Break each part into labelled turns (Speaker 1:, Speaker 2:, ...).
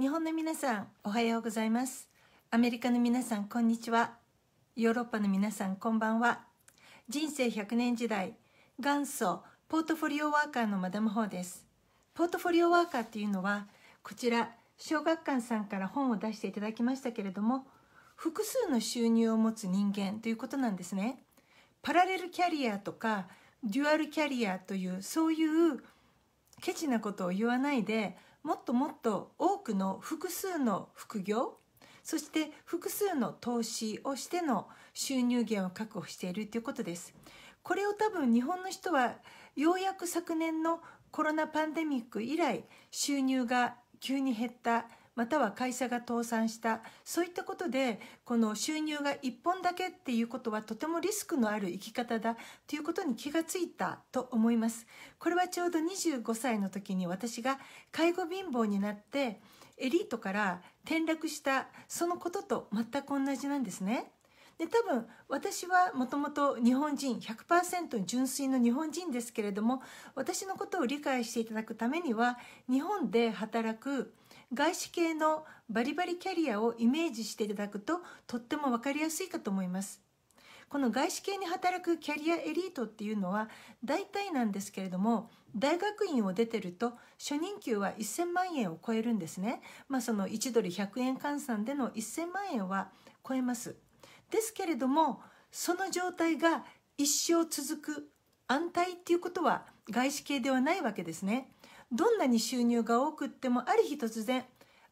Speaker 1: 日本の皆さんおはようございますアメリカの皆さんこんにちはヨーロッパの皆さんこんばんは人生100年時代元祖ポートフォリオワーカーのマダムホーですポートフォリオワーカーっていうのはこちら小学館さんから本を出していただきましたけれども複数の収入を持つ人間ということなんですねパラレルキャリアとかデュアルキャリアというそういうケチなことを言わないでもっともっと多くの複数の副業そして複数の投資をしての収入源を確保しているということですこれを多分日本の人はようやく昨年のコロナパンデミック以来収入が急に減ったまたは会社が倒産したそういったことでこの収入が1本だけっていうことはとてもリスクのある生き方だということに気がついたと思いますこれはちょうど25歳の時に私が介護貧乏になってエリートから転落したそのことと全く同じなんですねで多分私はもともと日本人100%純粋の日本人ですけれども私のことを理解していただくためには日本で働く外資系のバリバリキャリアをイメージしていただくととっても分かりやすいかと思います。この外資系に働くキャリアエリートっていうのは大体なんですけれども大学院を出てると初任給は1000万円を超えるんですね、まあ、その1ドル100円換算での1000万円は超えますですけれどもその状態が一生続く安泰っていうことは外資系ではないわけですねどんなに収入が多くってもある日突然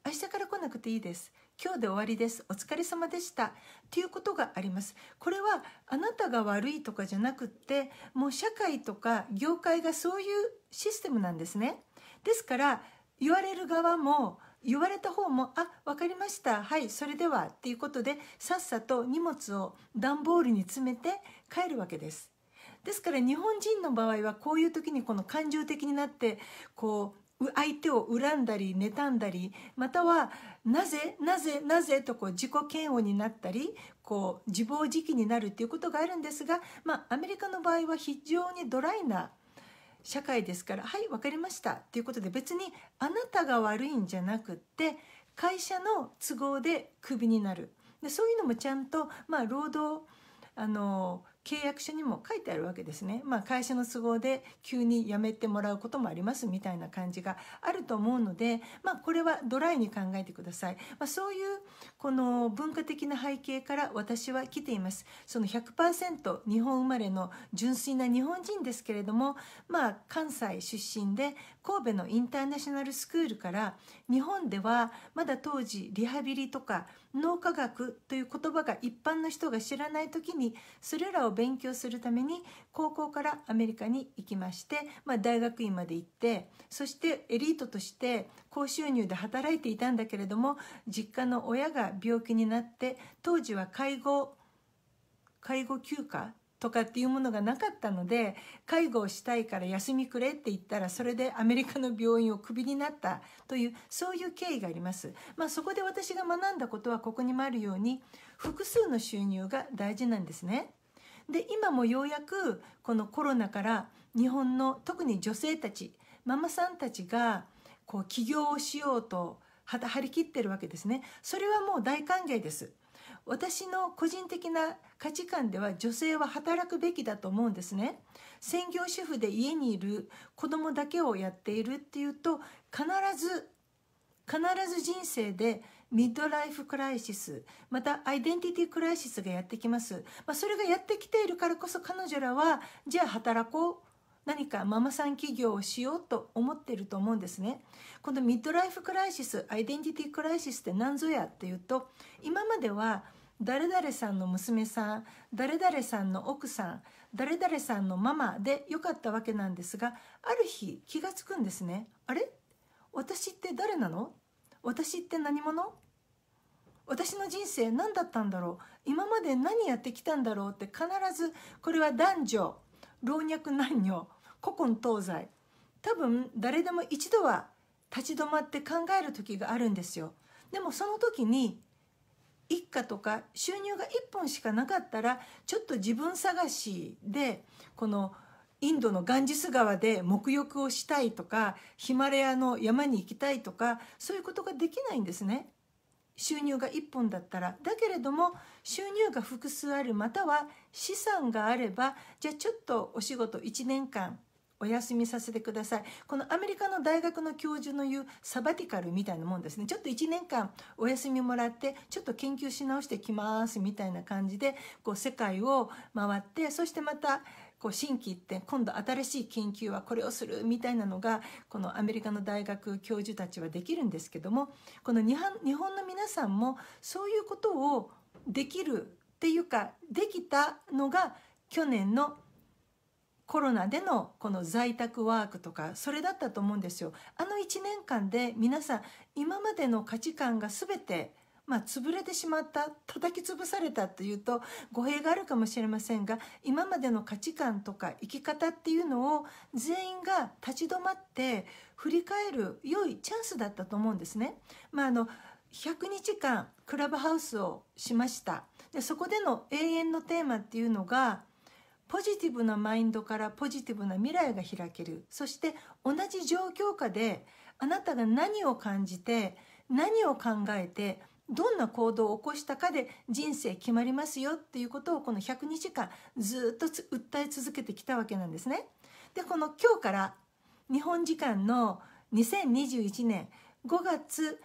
Speaker 1: 明日から来なくていいです今日で終わりですお疲れ様でしたっていうことがありますこれはあなたが悪いとかじゃなくってもう社会とか業界がそういうシステムなんですねですから言われる側も言われた方も「あ分かりましたはいそれでは」っていうことでさっさと荷物を段ボールに詰めて帰るわけですですから日本人の場合はこういう時にこの感情的になってこう相手を恨んだり妬んだりまたはなぜなぜなぜとこう自己嫌悪になったりこう自暴自棄になるっていうことがあるんですが、まあ、アメリカの場合は非常にドライな社会ですから「はい分かりました」っていうことで別にあなたが悪いんじゃなくって会社の都合でクビになるでそういうのもちゃんと、まあ、労働あの契約書にも書いてあるわけですね、まあ、会社の都合で急に辞めてもらうこともありますみたいな感じがあると思うので、まあ、これはドライに考えてください、まあ、そういうこの文化的な背景から私は来ていますその100%日本生まれの純粋な日本人ですけれども、まあ、関西出身で、神戸のインターナショナルスクールから日本ではまだ当時リハビリとか脳科学という言葉が一般の人が知らない時にそれらを勉強するために高校からアメリカに行きまして、まあ、大学院まで行ってそしてエリートとして高収入で働いていたんだけれども実家の親が病気になって当時は介護介護休暇とかっていうものがなかったので介護をしたいから休みくれって言ったらそれでアメリカの病院をクビになったというそういう経緯があります、まあ、そこで私が学んだことはここにもあるように複数の収入が大事なんですねで今もようやくこのコロナから日本の特に女性たちママさんたちがこう起業をしようと張り切ってるわけですねそれはもう大歓迎です私の個人的な価値観では女性は働くべきだと思うんですね専業主婦で家にいる子供だけをやっているっていうと必ず必ず人生でミッドライフクライシスまたアイデンティティクライシスがやってきます、まあ、それがやってきているからこそ彼女らはじゃあ働こう何かママさん企業をしようと思っていると思うんですねこのミッドライフクライシスアイデンティティクライシスって何ぞやっていうと今までは誰々さんの娘さん誰々さんの奥さん誰々さんのママでよかったわけなんですがある日気が付くんですねあれ私って誰なの私って何者私の人生何だったんだろう今まで何やってきたんだろうって必ずこれは男女老若男女古今東西多分誰でも一度は立ち止まって考える時があるんですよでもその時に一家とか収入が1本しかなかったらちょっと自分探しでこのインドのガンジス川で沐浴をしたいとかヒマラヤの山に行きたいとかそういうことができないんですね収入が1本だったらだけれども収入が複数あるまたは資産があればじゃあちょっとお仕事1年間お休みさせてくださいこのアメリカの大学の教授の言うサバティカルみたいなもんですねちょっと1年間お休みもらってちょっと研究し直してきますみたいな感じでこう世界を回ってそしてまたこう新規って今度新しい研究はこれをするみたいなのがこのアメリカの大学教授たちはできるんですけどもこの日本の皆さんもそういうことをできるっていうかできたのが去年のコロナでのこの在宅ワークとかそれだったと思うんですよ。あの1年間で皆さん今までの価値観が全てまあ、潰れてしまった叩き潰されたというと語弊があるかもしれませんが今までの価値観とか生き方っていうのを全員が立ち止まって振り返る良いチャンスだったと思うんですね。まあ、あの100日間クラブハウスをしましたでそこでの永遠のテーマっていうのがポジティブなマインドからポジティブな未来が開けるそして同じ状況下であなたが何を感じて何を考えてどんな行動を起こしたかで人生決まりますよっていうことをこの102時間ずっと訴え続けてきたわけなんですね。でこの今日から日本時間の2021年5月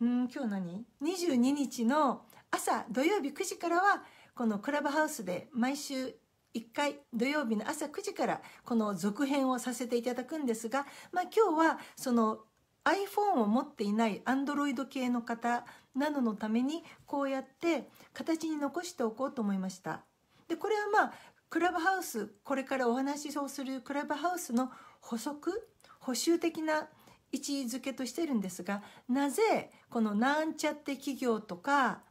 Speaker 1: うん今日何 ?22 日の朝土曜日9時からはこのクラブハウスで毎週1回土曜日の朝9時からこの続編をさせていただくんですが、まあ、今日はその iPhone を持っていない Android 系の方などのためにこうやって形に残しておこうと思いました。でこれはまあクラブハウスこれからお話をするクラブハウスの補足補修的な位置づけとしてるんですがなぜこのなんちゃって企業とか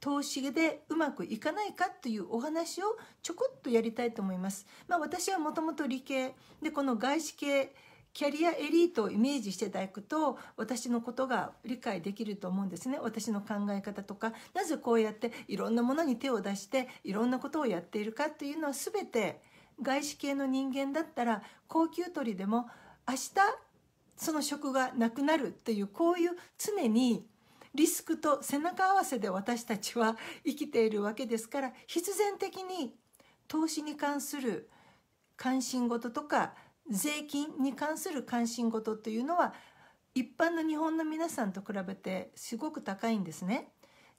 Speaker 1: 投資でうまくいかないかというお話をちょこっとやりたいと思います。まあ、私はもともと理系でこの外資系キャリアエリートをイメージしていただくと私のことが理解できると思うんですね私の考え方とかなぜこうやっていろんなものに手を出していろんなことをやっているかというのは全て外資系の人間だったら高給取りでも明日その職がなくなるというこういう常にリスクと背中合わせで私たちは生きているわけですから必然的に投資に関する関心事とか税金に関する関心事というのは一般の日本の皆さんと比べてすごく高いんですね。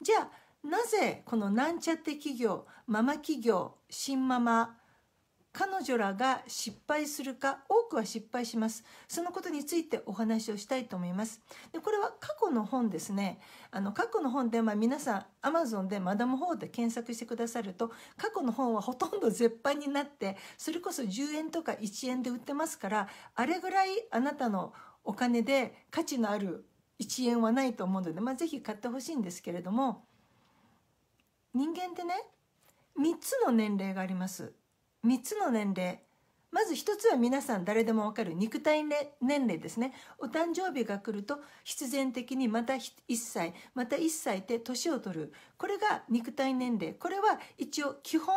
Speaker 1: じゃあなぜこのなんちゃって企業ママ企業新ママ彼女らが失敗するか多くは失敗しますそのことについてお話をしたいと思いますでこれは過去の本ですねあの過去の本で、まあ、皆さんアマゾンでマダム・ホーで検索してくださると過去の本はほとんど絶版になってそれこそ10円とか1円で売ってますからあれぐらいあなたのお金で価値のある1円はないと思うので、まあ、ぜひ買ってほしいんですけれども人間ってね3つの年齢があります3つの年齢まず1つは皆さん誰でも分かる肉体年齢ですねお誕生日が来ると必然的にまた1歳また1歳って年を取るこれが肉体年齢これは一応基本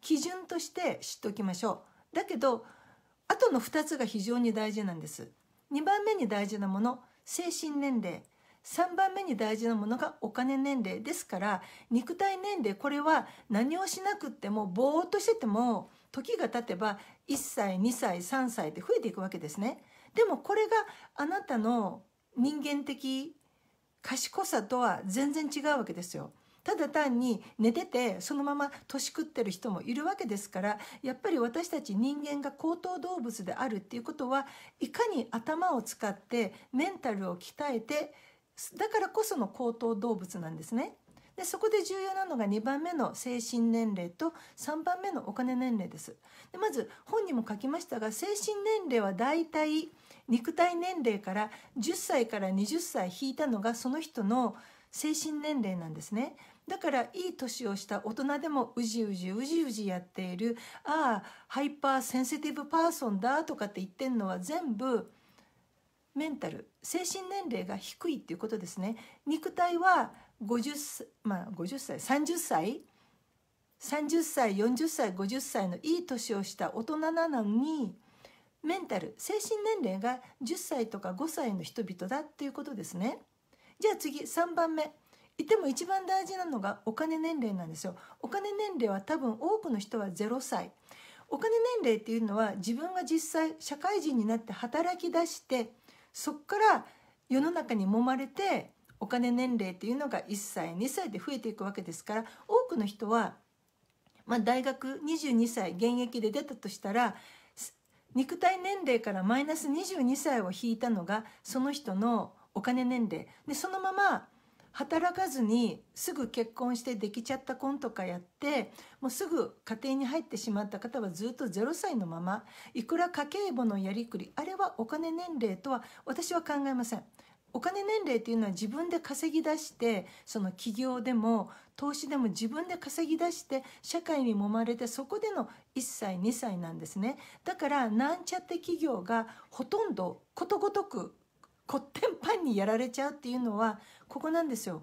Speaker 1: 基準として知っておきましょうだけどあとの2つが非常に大事なんです2番目に大事なもの精神年齢3番目に大事なものがお金年齢ですから肉体年齢これは何をしなくってもぼーっとしてても時が経てば1歳2歳3歳って増えていくわけですねでもこれがあなたの人間的賢さとは全然違うわけですよただ単に寝ててそのまま年食ってる人もいるわけですからやっぱり私たち人間が高等動物であるっていうことはいかに頭を使ってメンタルを鍛えてだからこその高等動物なんですね。でそこで重要なのが2番目の精神年齢と3番目のお金年齢です。でまず本にも書きましたが精神年齢はだいたい肉体年齢から10歳から20歳引いたのがその人の精神年齢なんですね。だからいい年をした大人でもうじうじうじうじやっているああハイパーセンシティブパーソンだとかって言ってんのは全部メンタル精神年齢が低いっていうことですね肉体は50、まあ、50歳30歳30歳40歳50歳のいい年をした大人なのにメンタル精神年齢が10歳とか5歳の人々だっていうことですねじゃあ次3番目言っても一番大事なのがお金年齢なんですよお金年齢は多分多くの人は0歳お金年齢っていうのは自分が実際社会人になって働き出してそこから世の中に揉まれてお金年齢っていうのが1歳2歳で増えていくわけですから多くの人は、まあ、大学22歳現役で出たとしたら肉体年齢からマイナス22歳を引いたのがその人のお金年齢でそのまま働かずにすぐ結婚してできちゃった婚とかやってもうすぐ家庭に入ってしまった方はずっと0歳のままいくら家計簿のやりくりあれはお金年齢とは私は考えません。お金年齢っていうのは自分で稼ぎ出してその起業でも投資でも自分で稼ぎ出して社会に揉まれてそこでの1歳2歳なんですねだからなんちゃって企業がほとんどことごとくこってんぱんにやられちゃうっていうのはここなんですよ。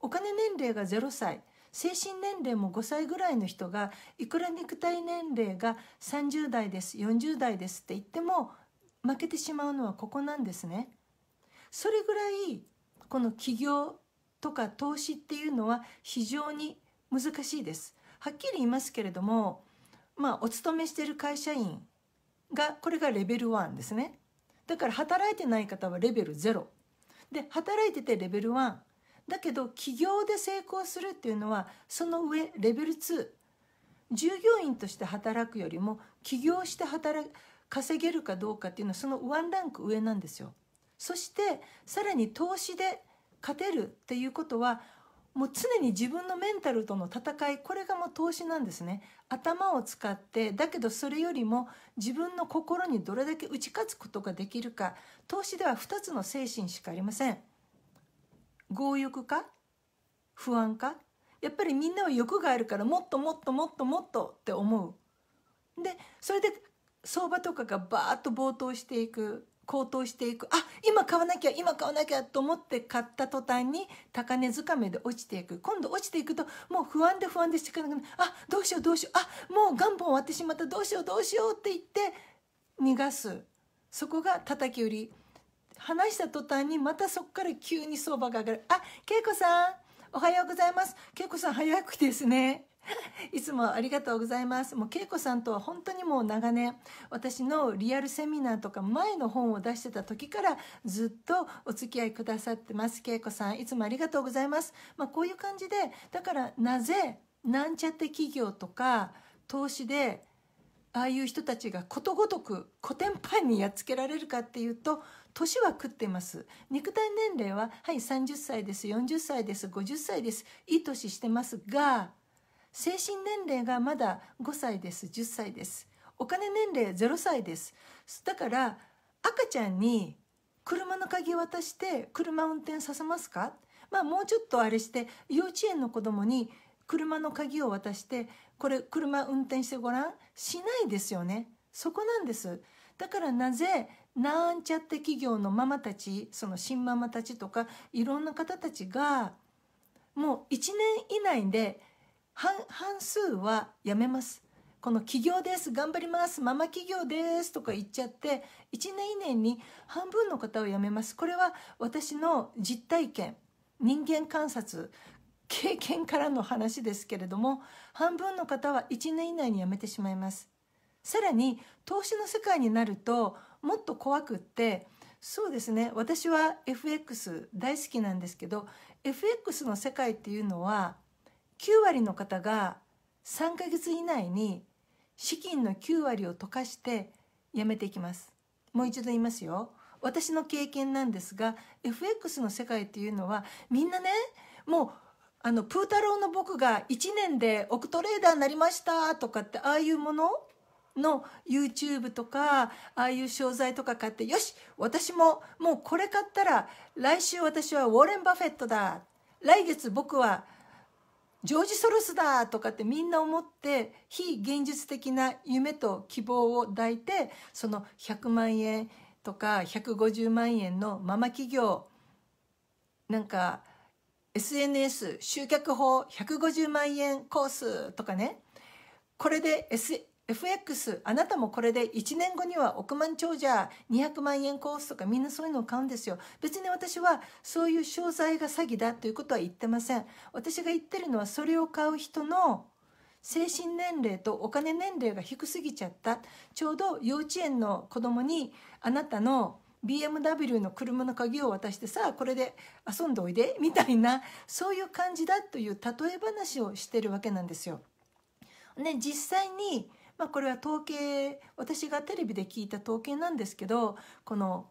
Speaker 1: お金年齢が0歳精神年齢も5歳ぐらいの人がいくら肉体年齢が30代です40代ですって言っても負けてしまうのはここなんですね。それぐらいこの起業とか投資っていうのは非常に難しいです。はっきり言いますけれども、まあ、お勤めしてる会社員がこれがレベル1ですね。だから働いてない方はレベル0で働いててレベル1だけど起業で成功するっていうのはその上レベル2従業員として働くよりも起業して働稼げるかどうかっていうのはそのワンランク上なんですよ。そしてさらに投資で勝てるっていうことはもう常に自分のメンタルとの戦いこれがもう投資なんですね頭を使ってだけどそれよりも自分の心にどれだけ打ち勝つことができるか投資では2つの精神しかありません強欲か不安かやっぱりみんなは欲があるからもっともっともっともっとって思うでそれで相場とかがバーッと暴騰していく高騰していくあ今買わなきゃ今買わなきゃと思って買った途端に高値掴めで落ちていく今度落ちていくともう不安で不安でしてくなくなるあどうしようどうしようあもう元本終わってしまったどうしようどうしようって言って逃がすそこが叩き売り話した途端にまたそこから急に相場が上がるあ恵子さんおはようございます恵子さん早くですね いつもありがとうございます。もう恵子さんとは本当にもう長年、私のリアルセミナーとか前の本を出してた時からずっとお付き合いくださってます。恵子さん、いつもありがとうございます。まあ、こういう感じで、だからなぜ、なんちゃって企業とか投資で、ああいう人たちがことごとく古典パンにやっつけられるかっていうと年は食ってます肉体年齢ははい30歳です40歳です50歳ですいい年してますが精神年齢がまだ5歳です10歳ですお金年齢0歳ですだから赤ちゃんに車の鍵渡して車運転させますかまあもうちょっとあれして幼稚園の子供に車の鍵を渡してこれ車運転してごらんしないですよねそこなんですだからなぜなんちゃって企業のママたちその新ママたちとかいろんな方たちがもう1年以内で半数はやめますこの起業です頑張りますママ企業ですとか言っちゃって1年以内に半分の方を辞めますこれは私の実体験人間観察経験からの話ですけれども半分の方は1年以内に辞めてしまいますさらに投資の世界になるともっと怖くってそうですね私は FX 大好きなんですけど FX の世界っていうのは9割の方が3ヶ月以内に資金の9割を溶かして辞めていきますもう一度言いますよ私の経験なんですが FX の世界っていうのはみんなねもうあのプータローの僕が1年で億トレーダーになりましたとかってああいうものの YouTube とかああいう商材とか買ってよし私ももうこれ買ったら来週私はウォーレン・バフェットだ来月僕はジョージ・ソロスだとかってみんな思って非現実的な夢と希望を抱いてその100万円とか150万円のママ企業なんか SNS 集客法150万円コースとかねこれで、S、FX あなたもこれで1年後には億万長者200万円コースとかみんなそういうのを買うんですよ別に私はそういう商材が詐欺だということは言ってません私が言ってるのはそれを買う人の精神年齢とお金年齢が低すぎちゃったちょうど幼稚園の子供にあなたの BMW の車の鍵を渡してさこれで遊んでおいでみたいなそういう感じだという例え話をしてるわけなんですよ。ね、実際にまあ、これは統計私がテレビで聞いた統計なんですけどこの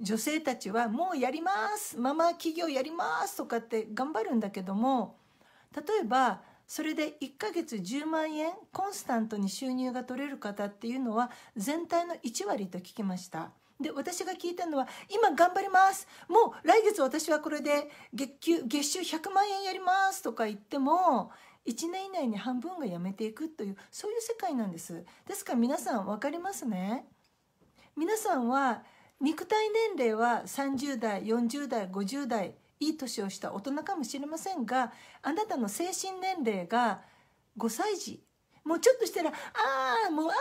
Speaker 1: 女性たちは「もうやりますママ企業やります」とかって頑張るんだけども例えばそれで1ヶ月10万円コンスタントに収入が取れる方っていうのは全体の1割と聞きました。で私が聞いたのは「今頑張りますもう来月私はこれで月給月収100万円やります」とか言っても1年以内に半分がやめていくというそういう世界なんですですから皆さん分かりますね皆さんは肉体年齢は30代40代50代いい年をした大人かもしれませんがあなたの精神年齢が5歳児もうちょっとしたら「ああもうああママ」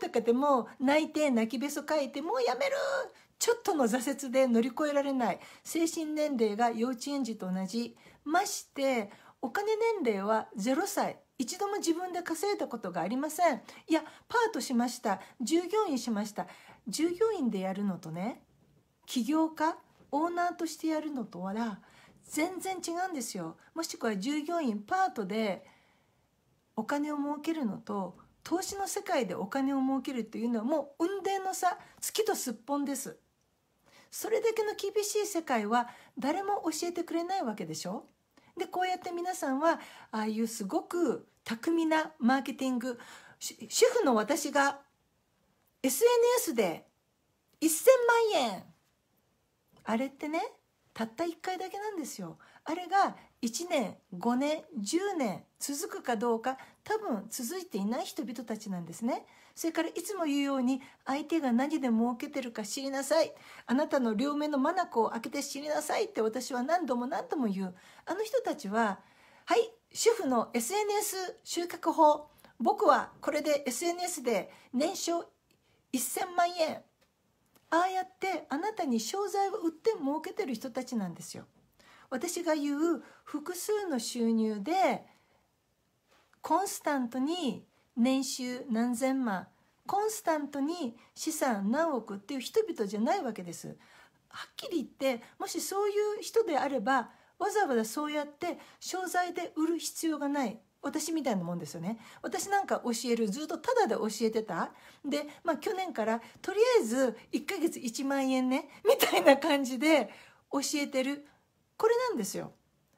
Speaker 1: とかでも泣いて泣きべそかいて「もうやめる!」ちょっとの挫折で乗り越えられない精神年齢が幼稚園児と同じましてお金年齢は0歳一度も自分で稼いだことがありませんいやパートしました従業員しました従業員でやるのとね起業家オーナーとしてやるのとは全然違うんですよもしくは従業員パートでお金を儲けるのと投資の世界でお金を儲けるというのはもう運転の差月とすっぽんですそれだけの厳しい世界は誰も教えてくれないわけでしょでこうやって皆さんはああいうすごく巧みなマーケティング主婦の私が SNS で1000万円あれってねたった1回だけなんですよあれが1年5年10年続くかどうか多分続いていない人々たちなんですねそれからいつも言うように相手が何で儲けてるか知りなさいあなたの両目の眼を開けて知りなさいって私は何度も何度も言うあの人たちははい主婦の SNS 収穫法僕はこれで SNS で年商1000万円ああやってあなたに商材を売って儲けてる人たちなんですよ私が言う複数の収入でコンスタントに年収何千万コンスタントに資産何億っていう人々じゃないわけです。はっきり言ってもしそういう人であればわざわざそうやって商材で売る必要がない私みたいなもんですよね私なんか教えるずっとタダで教えてたで、まあ、去年からとりあえず1ヶ月1万円ねみたいな感じで教えてるこれなんですよ。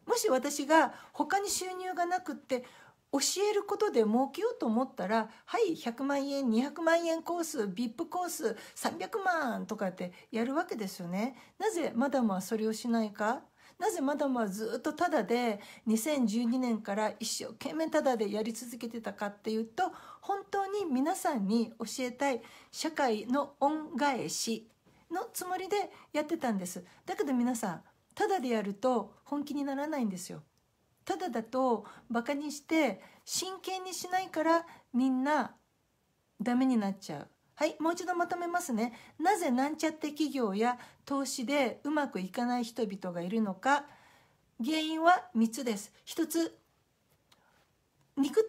Speaker 1: もし私が他に収入がなくって教えることで儲けようと思ったらはい100万円200万円コース VIP コース300万とかってやるわけですよね。なぜマダムはそれをしないかなぜマダムはずっとタダで2012年から一生懸命タダでやり続けてたかっていうと本当に皆さんに教えたい社会の恩返しのつもりでやってたんです。だけど皆さんただでやると本気にならないんですよただだとバカにして真剣にしないからみんなダメになっちゃうはいもう一度まとめますねなぜなんちゃって企業や投資でうまくいかない人々がいるのか原因は3つです1つ肉体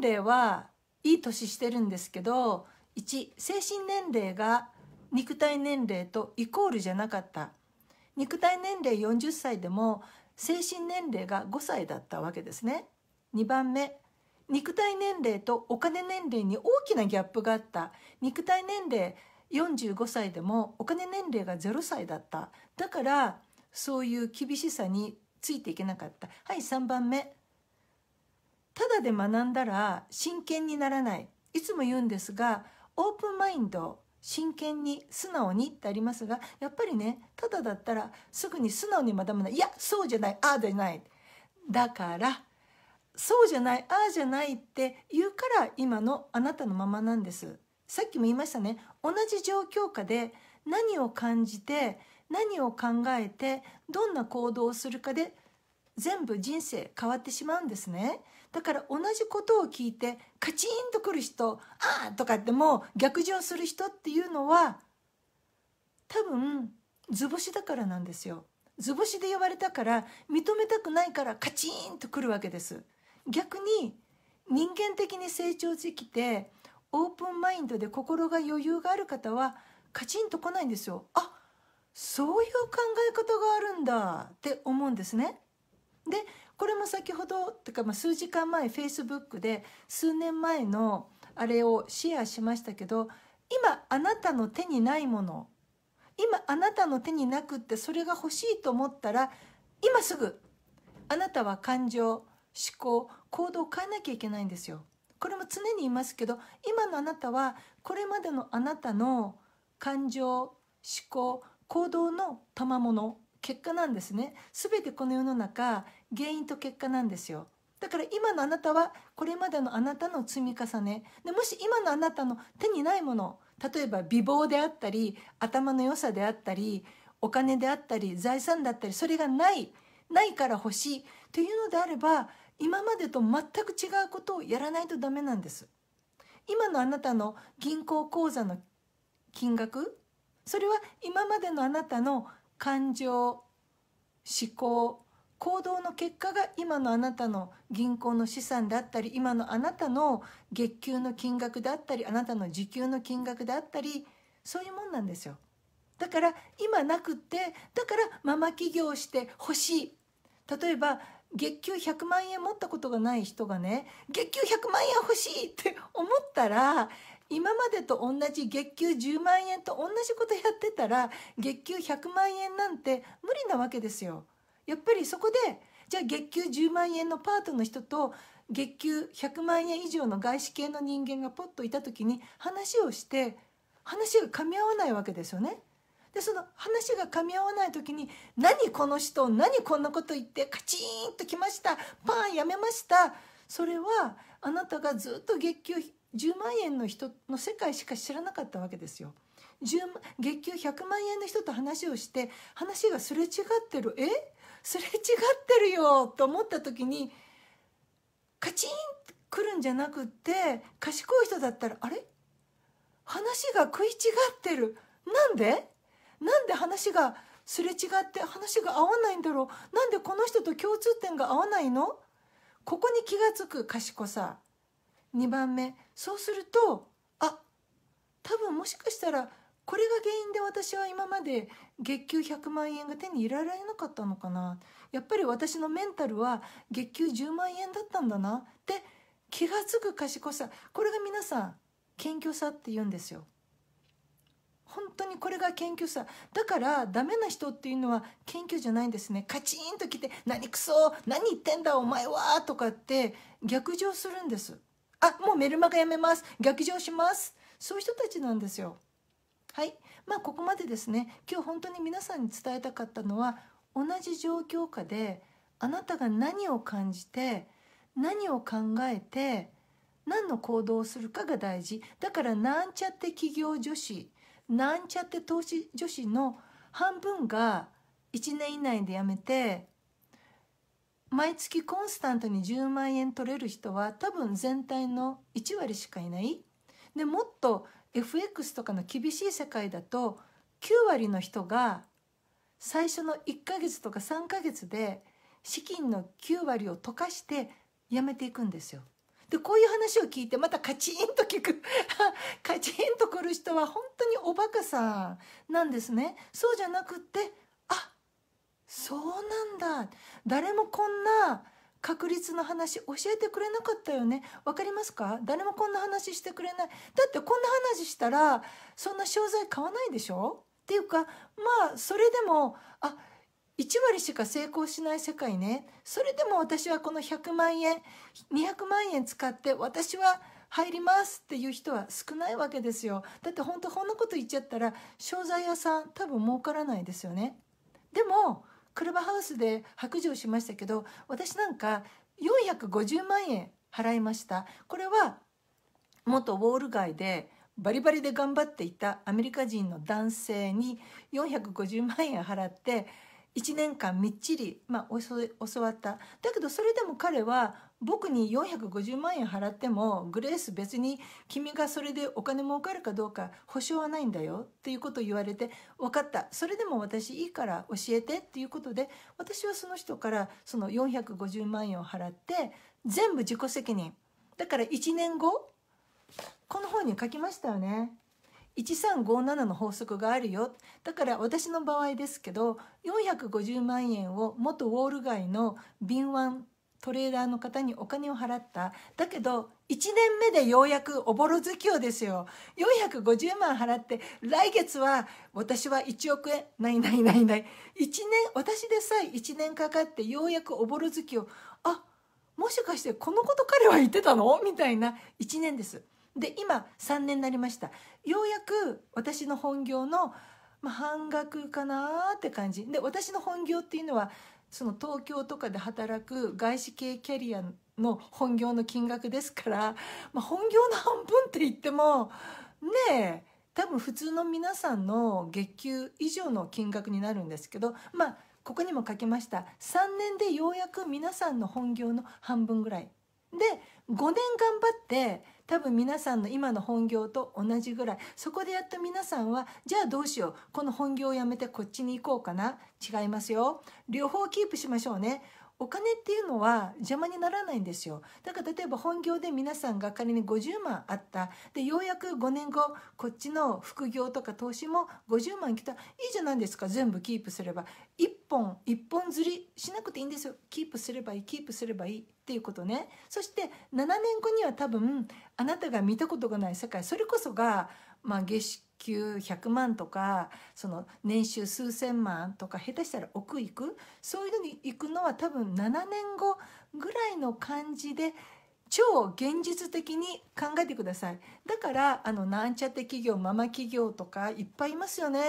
Speaker 1: 年齢はいい年してるんですけど1精神年齢が肉体年齢とイコールじゃなかった肉体年齢40歳でも精神年齢が5歳だったわけですね。2番目肉体年齢とお金年齢に大きなギャップがあった肉体年齢45歳でもお金年齢が0歳だっただからそういう厳しさについていけなかったはい3番目ただで学んだら真剣にならないいつも言うんですがオープンマインド真剣に素直にってありますがやっぱりねただだったらすぐに素直にまだまだいやそうじゃないああじゃないだからそうじゃないああじゃないって言うから今のあなたのままなんですさっきも言いましたね同じ状況下で何を感じて何を考えてどんな行動をするかで全部人生変わってしまうんですねだから同じことを聞いてカチンとくる人ああとかってもう逆上する人っていうのは多分図星だからなんですよ図星で呼ばれたから認めたくないからカチンとくるわけです逆に人間的に成長できてオープンマインドで心が余裕がある方はカチンと来ないんですよあそういう考え方があるんだって思うんですねでこれも先ほどとかまあ数時間前フェイスブックで数年前のあれをシェアしましたけど今あなたの手にないもの今あなたの手になくってそれが欲しいと思ったら今すぐあなたは感情思考行動を変えなきゃいけないんですよ。これも常に言いますけど今のあなたはこれまでのあなたの感情思考行動の賜物結果なんですね全てこの世の中原因と結果なんですよだから今のあなたはこれまでのあなたの積み重ねでもし今のあなたの手にないもの例えば美貌であったり頭の良さであったりお金であったり財産だったりそれがないないから欲しいというのであれば今までと全く違うことをやらないとダメなんです今のあなたの銀行口座の金額それは今までのあなたの感情思考行動の結果が今のあなたの銀行の資産だったり今のあなたの月給の金額だったりあなたの時給の金額だったりそういうもんなんですよだから今なくってだからママ起業してほしい例えば月給100万円持ったことがない人がね月給100万円欲しいって思ったら今までと同じ月給10万円と同じことやってたら月給100万円なんて無理なわけですよ。やっぱりそこでじゃあ月給10万円のパートの人と月給100万円以上の外資系の人間がポッといた時に話をして話が噛み合わないわけですよね。でその話が噛み合わない時に「何この人何こんなこと言ってカチーンと来ましたパンやめました」それはあなたがずっと月給10万円の人の世界しか知らなかったわけですよ。月給100万円の人と話をして話がすれ違ってるえすれ違ってるよと思った時にカチンってくるんじゃなくって賢い人だったらあれ話が食い違ってるなんでなんで話がすれ違って話が合わないんだろうなんでこの人と共通点が合わないのここに気が付く賢さ2番目そうするとあ多分もしかしたらこれが原因で私は今まで月給100万円が手に入れられなかったのかなやっぱり私のメンタルは月給10万円だったんだなって気が付く賢さこれが皆さん謙虚さって言うんですよ。本当にこれが謙虚さだからダメな人っていうのは謙虚じゃないんですねカチンときて「何クソ何言ってんだお前は」とかって逆上するんですあもうメルマガやめます逆上しますそういう人たちなんですよはいまあここまでですね今日本当に皆さんに伝えたかったのは同じ状況下であなたが何を感じて何を考えて何の行動をするかが大事だからなんちゃって企業女子なんちゃって投資女子の半分が1年以内で辞めて毎月コンスタントに10万円取れる人は多分全体の1割しかいないでもっと FX とかの厳しい世界だと9割の人が最初の1ヶ月とか3ヶ月で資金の9割を溶かしてやめていくんですよ。でこういう話を聞いてまたカチンと聞く カチンとくる人は本当におバカさんなんですね。そうじゃなくってそうなんだ誰もこんな確率の話教えてくれなかったよねわかりますか誰もこんな話してくれないだってこんな話したらそんな商材買わないでしょっていうかまあそれでもあ1割しか成功しない世界ねそれでも私はこの100万円200万円使って私は入りますっていう人は少ないわけですよだって本当こんなこと言っちゃったら商材屋さん多分儲からないですよねでもクルバハウスで白状しましたけど私なんか450万円払いましたこれは元ウォール街でバリバリで頑張っていたアメリカ人の男性に450万円払って1年間みっちり、まあ、教わっただけどそれでも彼は僕に450万円払ってもグレース別に君がそれでお金儲かるかどうか保証はないんだよっていうことを言われて分かったそれでも私いいから教えてっていうことで私はその人からその450万円を払って全部自己責任だから1年後この本に書きましたよね1357の法則があるよだから私の場合ですけど450万円を元ウォール街の敏腕トレーダーの方にお金を払っただけど1年目でようやくおぼろ月をですよ450万払って来月は私は1億円ないないないない1年私でさえ1年かかってようやくおぼろ月をあもしかしてこのこと彼は言ってたのみたいな1年ですで今3年になりましたようやく私の本業の、まあ、半額かなって感じで私の本業っていうのはその東京とかで働く外資系キャリアの本業の金額ですから、まあ、本業の半分って言ってもねえ多分普通の皆さんの月給以上の金額になるんですけどまあここにも書きました3年でようやく皆さんの本業の半分ぐらいで5年頑張って多分皆さんの今の本業と同じぐらいそこでやっと皆さんはじゃあどうしようこの本業をやめてこっちに行こうかな違いますよ両方キープしましょうねお金っていうのは邪魔にならないんですよだから例えば本業で皆さんが仮に50万あったでようやく5年後こっちの副業とか投資も50万来たいいじゃないですか全部キープすれば1本1本釣りしなくていいんですよキープすればいいキープすればいいっていうことねそして7年後には多分あなたが見たことがない世界それこそが、まあ、月給100万とかその年収数千万とか下手したら億いくそういうのに行くのは多分7年後ぐらいの感じで超現実的に考えてくださいだからあのなんちゃって企業ママ企業とかいっぱいいますよね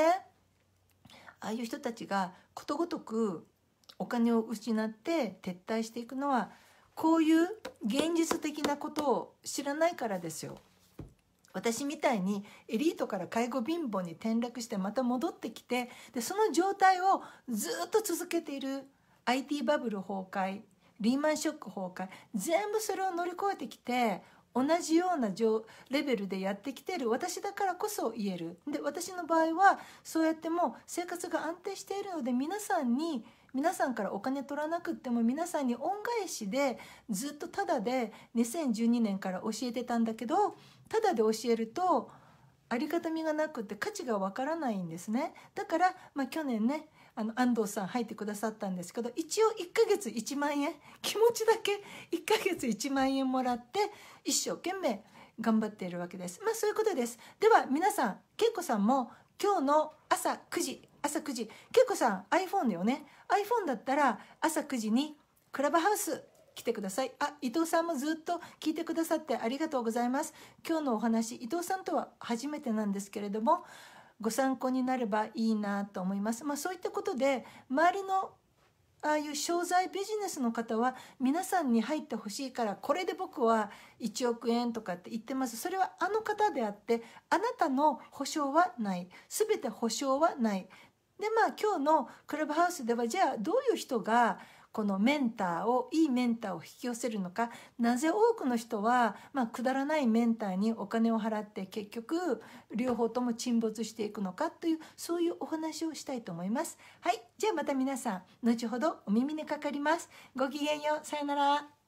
Speaker 1: ああいう人たちがことごとくお金を失って撤退していくのはこういう現実的なことを知らないからですよ私みたいにエリートから介護貧乏に転落してまた戻ってきてでその状態をずっと続けている IT バブル崩壊リーマンショック崩壊全部それを乗り越えてきて同じようなレベルでやってきてる私だからこそ言えるで私の場合はそうやっても生活が安定しているので皆さんに皆さんからお金取らなくっても皆さんに恩返しでずっとタダで2012年から教えてたんだけどただで教えるとあり方みがなくて価値がわからないんですねだから、まあ、去年ねあの安藤さん入ってくださったんですけど一応1ヶ月1万円気持ちだけ1ヶ月1万円もらって一生懸命頑張っているわけですまあそういうことですでは皆さん恵子さんも今日の朝9時朝9時恵子さん iPhone だよね iPhone だったら朝9時にクラブハウス来てください。あ、伊藤さんもずっと聞いてくださってありがとうございます。今日のお話、伊藤さんとは初めてなんですけれども、ご参考になればいいなと思います。まあ、そういったことで、周りのああいう商材ビジネスの方は皆さんに入ってほしいからこれで僕は1億円とかって言ってますそれはあの方であってあなたの保証はない全て保証はないでまあ今日のクラブハウスではじゃあどういう人がこのメンターをいいメンターを引き寄せるのかなぜ多くの人は、まあ、くだらないメンターにお金を払って結局両方とも沈没していくのかというそういうお話をしたいと思います。はいじゃあまた皆さん後ほどお耳にかかります。ごきげんようさよなら。